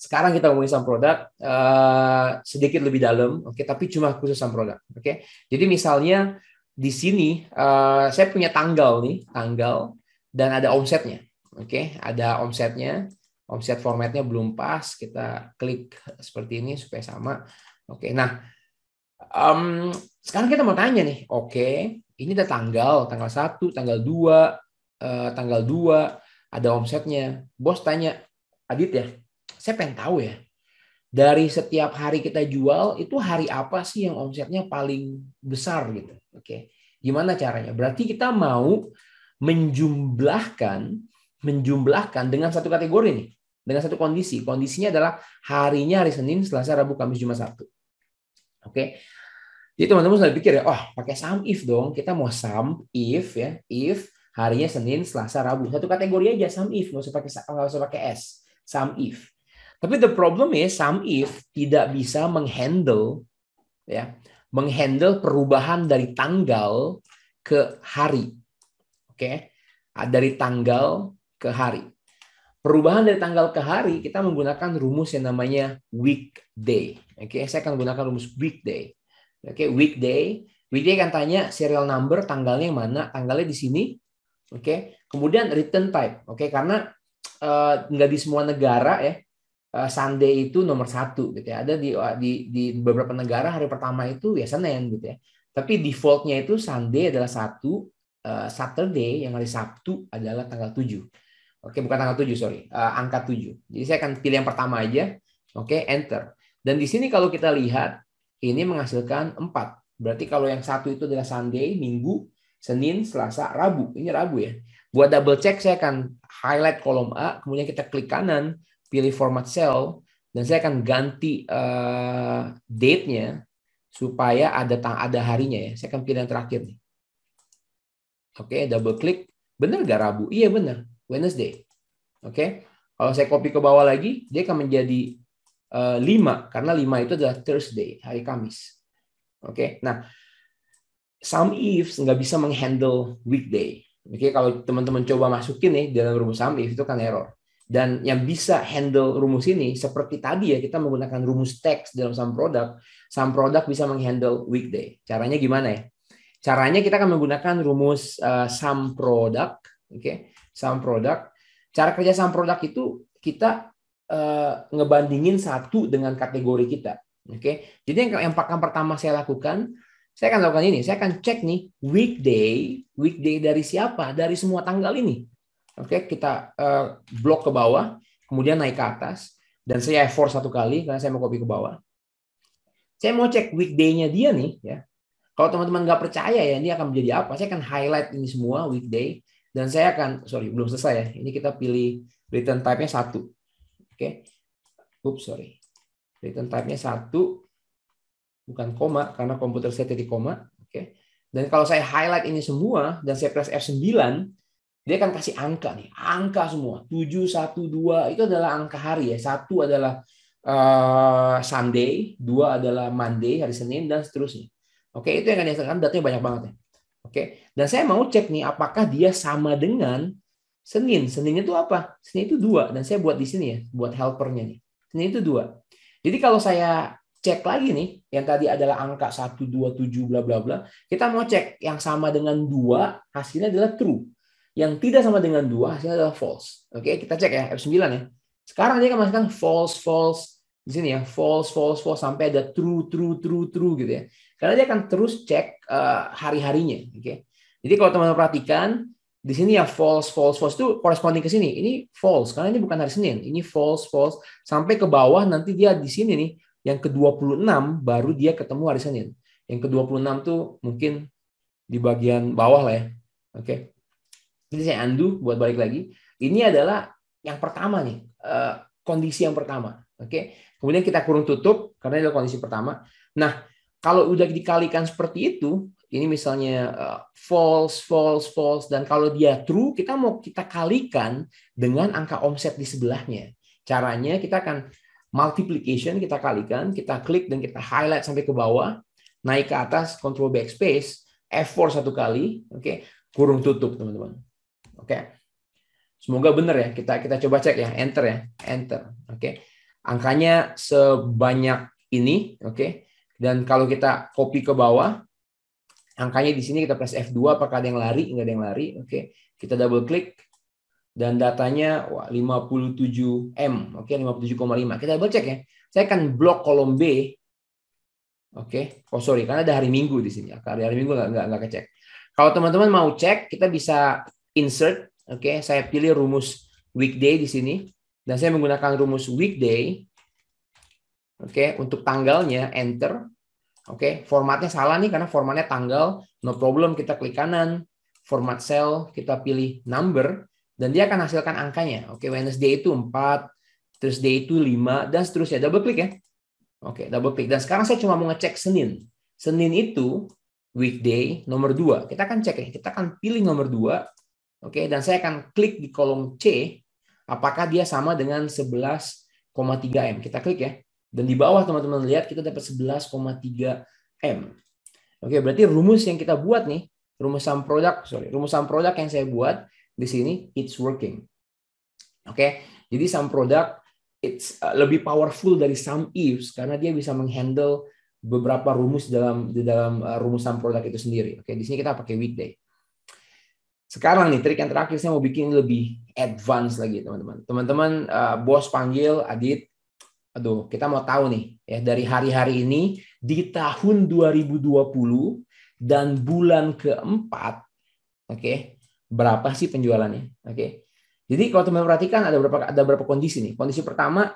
sekarang kita ngomongin saham produk uh, eh, sedikit lebih dalam, oke, okay? tapi cuma khusus saham produk, oke. Okay? Jadi misalnya di sini uh, saya punya tanggal nih, tanggal dan ada omsetnya, oke, okay? ada omsetnya, omset formatnya belum pas, kita klik seperti ini supaya sama, oke. Nah, um, sekarang kita mau tanya nih, oke, ini ada tanggal, tanggal satu tanggal dua uh, tanggal dua ada omsetnya. Bos tanya, Adit ya, saya pengen tahu ya dari setiap hari kita jual itu hari apa sih yang omsetnya paling besar gitu. Oke. Gimana caranya? Berarti kita mau menjumlahkan menjumlahkan dengan satu kategori nih, dengan satu kondisi. Kondisinya adalah harinya hari Senin, Selasa, Rabu, Kamis, Jumat, Sabtu. Oke. Jadi teman-teman sudah pikir ya, oh pakai sum if dong. Kita mau sum if ya, if harinya Senin, Selasa, Rabu. Satu kategori aja sum if, nggak usah pakai nggak usah pakai s. Sum if. Tapi the problem is some if tidak bisa menghandle ya, menghandle perubahan dari tanggal ke hari. Oke. Okay? Ah, dari tanggal ke hari. Perubahan dari tanggal ke hari kita menggunakan rumus yang namanya weekday. Oke, okay? saya akan menggunakan rumus weekday. Oke, okay? weekday. Weekday kan tanya serial number tanggalnya yang mana? Tanggalnya di sini. Oke. Okay? Kemudian return type. Oke, okay? karena uh, nggak di semua negara ya Eh, Sunday itu nomor satu gitu ya. Ada di, di, di beberapa negara hari pertama itu ya Senin gitu ya. Tapi defaultnya itu Sunday adalah satu, uh, Saturday yang hari Sabtu adalah tanggal tujuh. Oke, bukan tanggal tujuh sorry. Uh, angka tujuh. Jadi saya akan pilih yang pertama aja. Oke, enter. Dan di sini kalau kita lihat, ini menghasilkan empat. Berarti kalau yang satu itu adalah Sunday, Minggu, Senin, Selasa, Rabu. Ini Rabu ya. Buat double check, saya akan highlight kolom A, kemudian kita klik kanan, pilih format cell dan saya akan ganti uh, date-nya supaya ada ada harinya ya. Saya akan pilih yang terakhir nih. Oke, okay, double klik. Bener gak Rabu? Iya bener, Wednesday. Oke, okay. kalau saya copy ke bawah lagi, dia akan menjadi uh, eh, 5, karena 5 itu adalah Thursday, hari Kamis. Oke, okay. nah some ifs nggak bisa menghandle weekday. Oke, okay, kalau teman-teman coba masukin nih dalam rumus some if itu kan error dan yang bisa handle rumus ini seperti tadi ya kita menggunakan rumus teks dalam saham produk saham produk bisa menghandle weekday caranya gimana ya caranya kita akan menggunakan rumus uh, saham produk oke okay? saham produk cara kerja saham produk itu kita uh, ngebandingin satu dengan kategori kita oke okay? jadi yang, yang pertama saya lakukan saya akan lakukan ini saya akan cek nih weekday weekday dari siapa dari semua tanggal ini Oke, okay, kita uh, blok ke bawah, kemudian naik ke atas, dan saya effort satu kali karena saya mau copy ke bawah. Saya mau cek weekday-nya dia nih, ya. Kalau teman-teman nggak percaya ya, ini akan menjadi apa? Saya akan highlight ini semua weekday, dan saya akan, sorry, belum selesai ya. Ini kita pilih return type-nya satu, oke? Okay. Oops, sorry. Return type-nya satu, bukan koma karena komputer saya titik koma, oke? Okay. Dan kalau saya highlight ini semua dan saya press F9, dia akan kasih angka nih, angka semua. 7, 1, 2 itu adalah angka hari ya. 1 adalah uh, Sunday, 2 adalah Monday, hari Senin, dan seterusnya. Oke, itu yang akan dihasilkan datanya banyak banget ya. Oke, dan saya mau cek nih apakah dia sama dengan Senin. Senin itu apa? Senin itu dua, dan saya buat di sini ya, buat helpernya nih. Senin itu dua. Jadi kalau saya cek lagi nih, yang tadi adalah angka 1, 2, 7, bla bla bla, kita mau cek yang sama dengan dua hasilnya adalah true yang tidak sama dengan dua hasilnya adalah false. Oke, kita cek ya F9 ya. Sekarang dia akan masukkan false, false di sini ya, false, false, false sampai ada true, true, true, true gitu ya. Karena dia akan terus cek uh, hari-harinya. Oke. Jadi kalau teman-teman perhatikan di sini ya false, false, false itu corresponding ke sini. Ini false karena ini bukan hari Senin. Ini false, false sampai ke bawah nanti dia di sini nih yang ke-26 baru dia ketemu hari Senin. Yang ke-26 tuh mungkin di bagian bawah lah ya. Oke. Jadi saya andu buat balik lagi ini adalah yang pertama nih eh, kondisi yang pertama oke kemudian kita kurung tutup karena itu kondisi pertama nah kalau udah dikalikan seperti itu ini misalnya eh, false, false, false, dan kalau dia true, kita mau kita kalikan dengan angka omset di sebelahnya. Caranya kita akan multiplication, kita kalikan, kita klik dan kita highlight sampai ke bawah, naik ke atas, control backspace, F4 satu kali, oke, okay, kurung tutup teman-teman. Oke. Okay. Semoga benar ya. Kita kita coba cek ya. Enter ya. Enter. Oke. Okay. Angkanya sebanyak ini, oke. Okay. Dan kalau kita copy ke bawah, angkanya di sini kita press F2 apakah ada yang lari? Enggak ada yang lari. Oke. Okay. Kita double klik dan datanya wah, 57 M, oke okay, 57,5. Kita double check ya. Saya akan blok kolom B. Oke, okay. oh sorry, karena ada hari Minggu di sini. Hari hari Minggu nggak nggak kecek. Kalau teman-teman mau cek, kita bisa insert, oke, okay, saya pilih rumus weekday di sini dan saya menggunakan rumus weekday, oke, okay, untuk tanggalnya enter, oke, okay, formatnya salah nih karena formatnya tanggal, no problem kita klik kanan, format cell kita pilih number dan dia akan hasilkan angkanya, oke, okay, Wednesday itu 4, Thursday itu 5 dan seterusnya, double klik ya, oke, okay, double klik dan sekarang saya cuma mau ngecek Senin, Senin itu weekday nomor 2. Kita akan cek ya, kita akan pilih nomor 2 Oke, dan saya akan klik di kolom C apakah dia sama dengan 11,3 M. Kita klik ya. Dan di bawah teman-teman lihat kita dapat 11,3 M. Oke, berarti rumus yang kita buat nih, rumusan produk, sorry, rumusan produk yang saya buat di sini it's working. Oke. Jadi sum product it's uh, lebih powerful dari sum ifs e karena dia bisa menghandle beberapa rumus dalam di dalam uh, rumusan produk itu sendiri. Oke, di sini kita pakai weekday. Sekarang nih trik yang terakhir saya mau bikin lebih advance lagi teman-teman. Teman-teman uh, bos panggil Adit, aduh kita mau tahu nih ya dari hari-hari ini di tahun 2020 dan bulan keempat, oke okay, berapa sih penjualannya, oke? Okay. Jadi kalau teman teman perhatikan ada berapa ada berapa kondisi nih. Kondisi pertama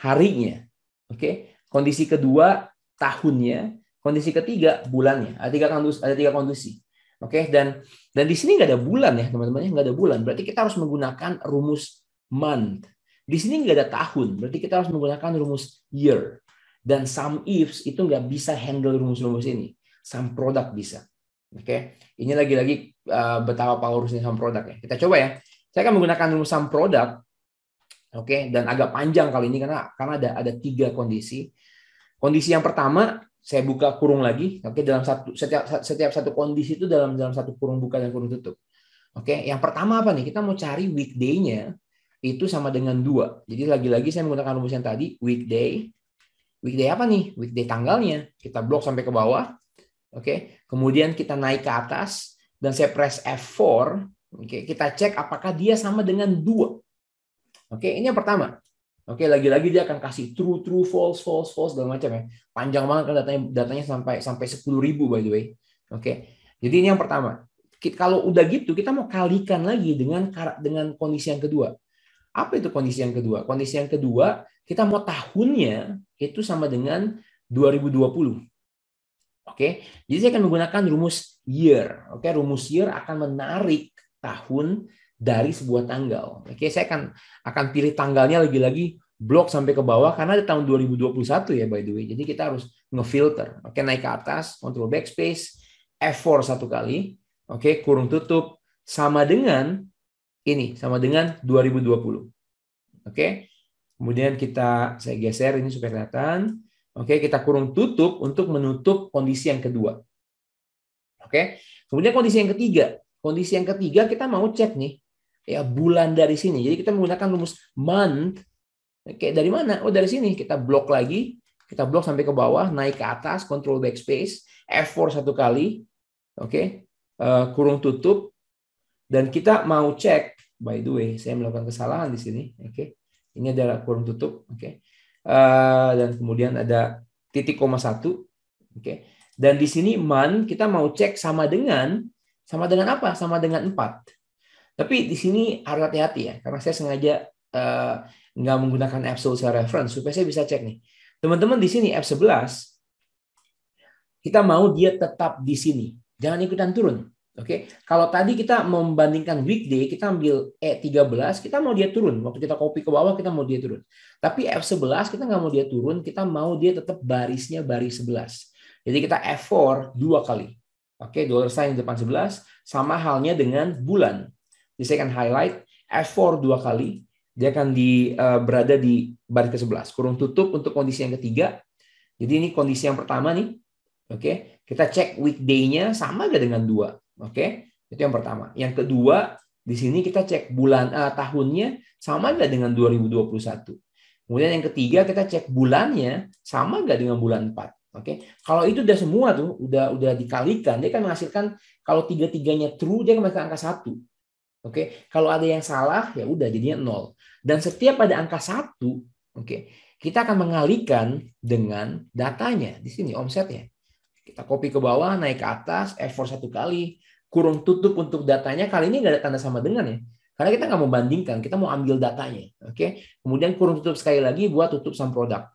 harinya, oke? Okay? Kondisi kedua tahunnya, kondisi ketiga bulannya. Ada tiga kondisi, ada tiga kondisi. Oke, okay? dan dan di sini nggak ada bulan ya teman-teman ya nggak ada bulan. Berarti kita harus menggunakan rumus month. Di sini nggak ada tahun. Berarti kita harus menggunakan rumus year. Dan some ifs itu nggak bisa handle rumus-rumus ini. Some product bisa. Oke, okay? ini lagi-lagi uh, betapa powerfulnya some product ya. Kita coba ya. Saya akan menggunakan rumus some product. Oke, okay? dan agak panjang kali ini karena karena ada ada tiga kondisi. Kondisi yang pertama saya buka kurung lagi, oke okay, dalam satu setiap setiap satu kondisi itu dalam dalam satu kurung buka dan kurung tutup. Oke, okay, yang pertama apa nih? Kita mau cari weekday-nya itu sama dengan dua. Jadi lagi-lagi saya menggunakan rumus yang tadi, weekday. Weekday apa nih? Weekday tanggalnya. Kita blok sampai ke bawah. Oke, okay. kemudian kita naik ke atas dan saya press F4. Oke, okay. kita cek apakah dia sama dengan dua. Oke, ini yang pertama. Oke, lagi-lagi dia akan kasih true, true, false, false, false dan macam ya. Panjang banget kan datanya, datanya sampai sampai sepuluh ribu by the way. Oke, jadi ini yang pertama. kalau udah gitu, kita mau kalikan lagi dengan dengan kondisi yang kedua. Apa itu kondisi yang kedua? Kondisi yang kedua, kita mau tahunnya itu sama dengan 2020. Oke, jadi saya akan menggunakan rumus year. Oke, rumus year akan menarik tahun dari sebuah tanggal. Oke, saya akan akan pilih tanggalnya lagi-lagi blok sampai ke bawah karena ada tahun 2021 ya by the way. Jadi kita harus ngefilter. Oke, naik ke atas, kontrol backspace, F4 satu kali. Oke, kurung tutup sama dengan ini, sama dengan 2020. Oke. Kemudian kita saya geser ini supaya kelihatan. Oke, kita kurung tutup untuk menutup kondisi yang kedua. Oke. Kemudian kondisi yang ketiga. Kondisi yang ketiga kita mau cek nih ya bulan dari sini. Jadi kita menggunakan rumus month. Oke, dari mana? Oh, dari sini. Kita blok lagi, kita blok sampai ke bawah, naik ke atas, control backspace, F4 satu kali. Oke. Uh, kurung tutup dan kita mau cek by the way saya melakukan kesalahan di sini. Oke. Okay. Ini adalah kurung tutup, oke. Okay. Uh, eh, dan kemudian ada titik koma satu. Oke. Okay. Dan di sini man kita mau cek sama dengan sama dengan apa? Sama dengan 4. Tapi di sini harus hati-hati ya, karena saya sengaja uh, nggak menggunakan app Soulsel Reference, supaya saya bisa cek nih. Teman-teman di sini F 11, kita mau dia tetap di sini. Jangan ikutan turun. Oke, okay? kalau tadi kita membandingkan weekday, kita ambil E13, kita mau dia turun. Waktu kita copy ke bawah, kita mau dia turun. Tapi F11, kita nggak mau dia turun, kita mau dia tetap barisnya baris 11. Jadi kita F4 dua kali. Oke, okay? dollar sign di depan 11, sama halnya dengan bulan di second highlight, F4 dua kali, dia akan di uh, berada di baris ke-11, kurung tutup untuk kondisi yang ketiga. Jadi ini kondisi yang pertama nih. Oke, okay? kita cek weekday-nya sama gak dengan dua. Oke, okay? itu yang pertama. Yang kedua, di sini kita cek bulan uh, tahunnya sama gak dengan 2021. Kemudian yang ketiga kita cek bulannya sama gak dengan bulan 4. Oke. Okay? Kalau itu udah semua tuh udah udah dikalikan dia akan menghasilkan kalau tiga-tiganya true dia akan menghasilkan angka satu. Oke, okay? kalau ada yang salah ya udah jadinya nol. Dan setiap ada angka satu, oke, okay, kita akan mengalihkan dengan datanya di sini omsetnya. Kita copy ke bawah, naik ke atas, effort satu kali, kurung tutup untuk datanya. Kali ini nggak ada tanda sama dengan ya. Karena kita nggak mau bandingkan, kita mau ambil datanya. Oke, okay? kemudian kurung tutup sekali lagi buat tutup saham produk.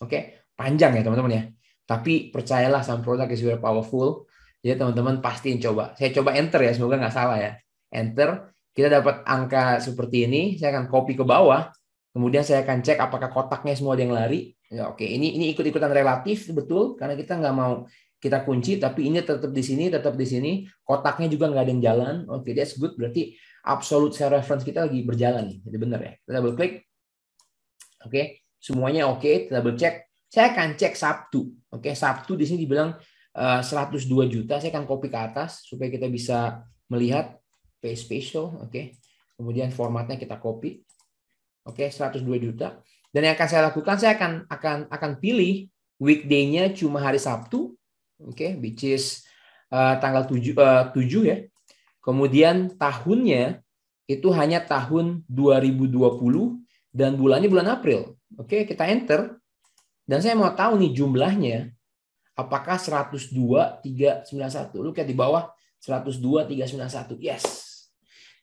Oke, okay? panjang ya teman-teman ya. Tapi percayalah saham produk is very powerful. Jadi teman-teman pastiin coba. Saya coba enter ya, semoga nggak salah ya enter, kita dapat angka seperti ini, saya akan copy ke bawah, kemudian saya akan cek apakah kotaknya semua ada yang lari. Ya, oke, ini ini ikut-ikutan relatif betul karena kita nggak mau kita kunci, tapi ini tetap di sini, tetap di sini, kotaknya juga nggak ada yang jalan. Oke, that's good. Berarti absolute share reference kita lagi berjalan nih. Jadi benar ya. Kita double klik. Oke, semuanya oke. Kita double check. Saya akan cek Sabtu. Oke, Sabtu di sini dibilang 102 eh, juta. Saya akan copy ke atas supaya kita bisa melihat paste special, oke. Okay. Kemudian formatnya kita copy. Oke, okay, 102 juta. Dan yang akan saya lakukan saya akan akan akan pilih weekday-nya cuma hari Sabtu, oke, okay, which is uh, tanggal 7 uh, 7 ya. Kemudian tahunnya itu hanya tahun 2020 dan bulannya bulan April. Oke, okay, kita enter. Dan saya mau tahu nih jumlahnya apakah 102391. Lu Lihat di bawah sembilan satu. Yes.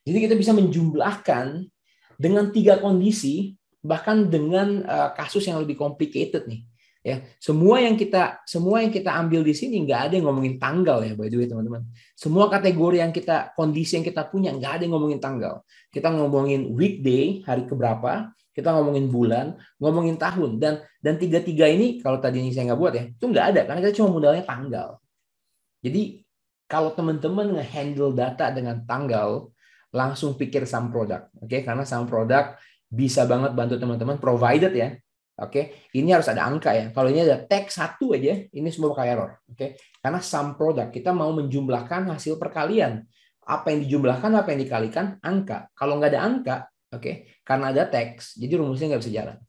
Jadi kita bisa menjumlahkan dengan tiga kondisi bahkan dengan eh, kasus yang lebih complicated nih ya semua yang kita semua yang kita ambil di sini nggak ada yang ngomongin tanggal ya by the way teman-teman semua kategori yang kita kondisi yang kita punya nggak ada yang ngomongin tanggal kita ngomongin weekday hari keberapa kita ngomongin bulan ngomongin tahun dan dan tiga tiga ini kalau tadi ini saya nggak buat ya itu nggak ada karena kita cuma modalnya tanggal jadi kalau teman-teman ngehandle data dengan tanggal langsung pikir saham produk. Oke, okay? karena saham produk bisa banget bantu teman-teman provided ya. Oke, okay? ini harus ada angka ya. Kalau ini ada tag satu aja, ini semua bakal error. Oke, okay? karena saham produk kita mau menjumlahkan hasil perkalian. Apa yang dijumlahkan, apa yang dikalikan, angka. Kalau nggak ada angka, oke, okay? karena ada teks, jadi rumusnya nggak bisa jalan.